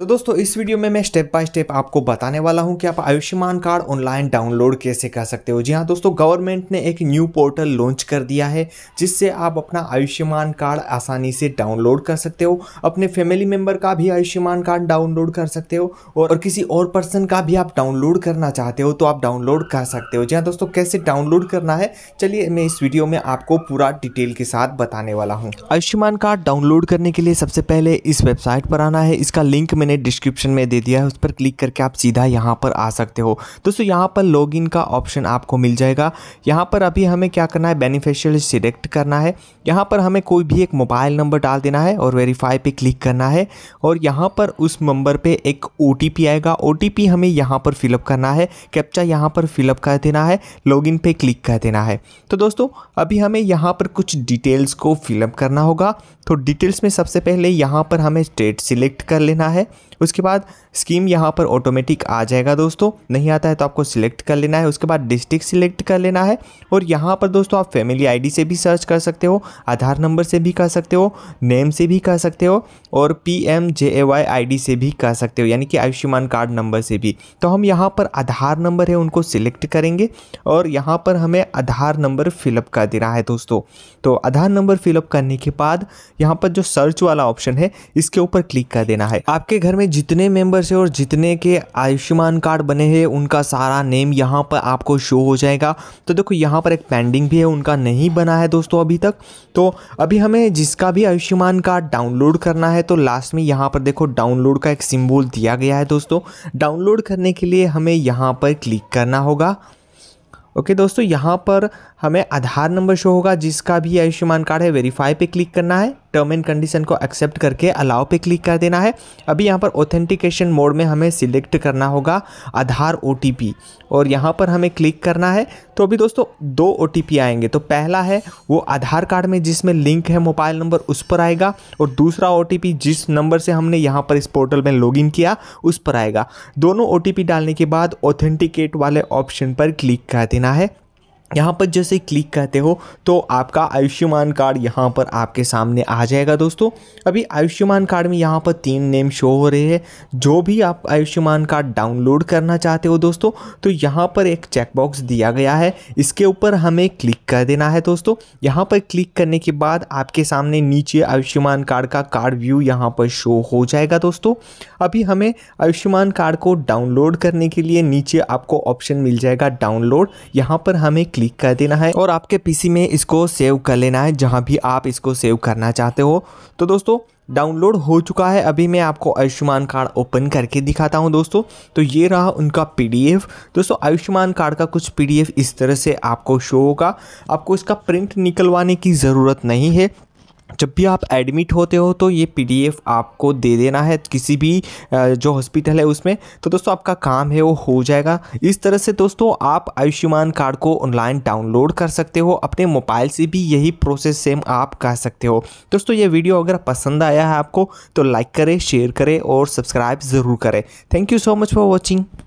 तो दोस्तों इस वीडियो में मैं स्टेप बाय स्टेप आपको बताने वाला हूं कि आप आयुष्मान कार्ड ऑनलाइन डाउनलोड कैसे कर सकते हो जी हाँ दोस्तों गवर्नमेंट ने एक न्यू पोर्टल लॉन्च कर दिया है जिससे आप अपना आयुष्मान कार्ड आसानी से डाउनलोड कर सकते हो अपने फैमिली मेंबर का भी आयुष्मान कार्ड डाउनलोड कर सकते हो और, किसी और पर्सन का भी आप डाउनलोड करना चाहते हो तो आप डाउनलोड कर सकते हो जी हाँ दोस्तों कैसे डाउनलोड करना है चलिए मैं इस वीडियो में आपको पूरा डिटेल के साथ बताने वाला हूँ आयुष्मान कार्ड डाउनलोड करने के लिए सबसे पहले इस वेबसाइट पर आना है इसका लिंक मैंने डिस्क्रिप्शन में दे दिया है उस पर क्लिक करके आप सीधा यहाँ पर आ सकते हो दोस्तों यहाँ पर लॉगिन का ऑप्शन आपको मिल जाएगा यहाँ पर अभी हमें क्या करना है बेनिफिशियल सिलेक्ट करना है यहाँ पर हमें कोई भी एक मोबाइल नंबर डाल देना है और वेरीफाई पर क्लिक करना है और यहाँ पर उस नंबर पर एक ओ आएगा ओ हमें यहाँ पर फिलअप करना है कैप्चा यहाँ पर फिलअप कर देना है लॉग इन क्लिक कर देना है तो दोस्तों अभी हमें यहाँ पर कुछ डिटेल्स को फिलअप करना होगा तो डिटेल्स में सबसे पहले यहाँ पर हमें स्टेट सिलेक्ट कर लेना है उसके बाद स्कीम यहाँ पर ऑटोमेटिक आ जाएगा दोस्तों नहीं आता है तो आपको सिलेक्ट कर लेना है उसके बाद डिस्ट्रिक्ट सिलेक्ट कर लेना है और यहाँ पर दोस्तों आप फैमिली आईडी से भी सर्च कर सकते हो आधार नंबर से भी कर सकते हो नेम से भी कर सकते हो और P M J A Y I D से भी कर सकते हो यानी कि आयुष्मान कार्ड नंबर से भी तो हम यहाँ पर आधार नंबर है उनको सिलेक्ट करेंगे और यहाँ पर हमें आधार नंबर फिलअप कर देना है दोस्तों तो आधार नंबर फिलअप करने के बाद यहाँ पर जो सर्च वाला ऑप्शन है इसके ऊपर क्लिक कर देना है आपके घर घर में जितने मेंबर्स हैं और जितने के आयुष्मान कार्ड बने हैं उनका सारा नेम यहाँ पर आपको शो हो जाएगा तो देखो यहाँ पर एक पेंडिंग भी है उनका नहीं बना है दोस्तों अभी तक तो अभी हमें जिसका भी आयुष्मान कार्ड डाउनलोड करना है तो लास्ट में यहाँ पर देखो डाउनलोड का एक सिम्बोल दिया गया है दोस्तों डाउनलोड करने के लिए हमें यहाँ पर क्लिक करना होगा ओके okay, दोस्तों यहाँ पर हमें आधार नंबर शो होगा जिसका भी आयुष्मान कार्ड है वेरीफाई पे क्लिक करना है टर्म एंड कंडीशन को एक्सेप्ट करके अलाउ पे क्लिक कर देना है अभी यहाँ पर ऑथेंटिकेशन मोड में हमें सिलेक्ट करना होगा आधार ओ और यहाँ पर हमें क्लिक करना है तो अभी दोस्तों दो ओ आएंगे तो पहला है वो आधार कार्ड में जिसमें लिंक है मोबाइल नंबर उस पर आएगा और दूसरा ओ जिस नंबर से हमने यहाँ पर इस पोर्टल में लॉग किया उस पर आएगा दोनों ओ डालने के बाद ऑथेंटिकेट वाले ऑप्शन पर क्लिक कर देना है यहाँ पर जैसे क्लिक करते हो तो आपका आयुष्मान कार्ड यहाँ पर आपके सामने आ जाएगा दोस्तों अभी आयुष्मान कार्ड में यहाँ पर तीन नेम शो हो रहे हैं जो भी आप आयुष्मान कार्ड डाउनलोड करना चाहते हो दोस्तों तो यहाँ पर एक चेकबॉक्स दिया गया है इसके ऊपर हमें क्लिक कर देना है दोस्तों यहाँ पर क्लिक करने के बाद आपके सामने नीचे आयुष्मान कार्ड का कार्ड व्यू यहाँ पर शो हो जाएगा दोस्तों अभी हमें आयुष्मान कार्ड को डाउनलोड करने के लिए नीचे आपको ऑप्शन मिल जाएगा डाउनलोड यहाँ पर हमें क्लिक कर देना है और आपके पीसी में इसको सेव कर लेना है जहाँ भी आप इसको सेव करना चाहते हो तो दोस्तों डाउनलोड हो चुका है अभी मैं आपको आयुष्मान कार्ड ओपन करके दिखाता हूं दोस्तों तो ये रहा उनका पीडीएफ दोस्तों आयुष्मान कार्ड का कुछ पीडीएफ इस तरह से आपको शो होगा आपको इसका प्रिंट निकलवाने की ज़रूरत नहीं है जब भी आप एडमिट होते हो तो ये पीडीएफ आपको दे देना है किसी भी जो हॉस्पिटल है उसमें तो दोस्तों आपका काम है वो हो जाएगा इस तरह से दोस्तों आप आयुष्मान कार्ड को ऑनलाइन डाउनलोड कर सकते हो अपने मोबाइल से भी यही प्रोसेस सेम आप कर सकते हो दोस्तों ये वीडियो अगर पसंद आया है आपको तो लाइक करें शेयर करें और सब्सक्राइब ज़रूर करें thank you so much for watching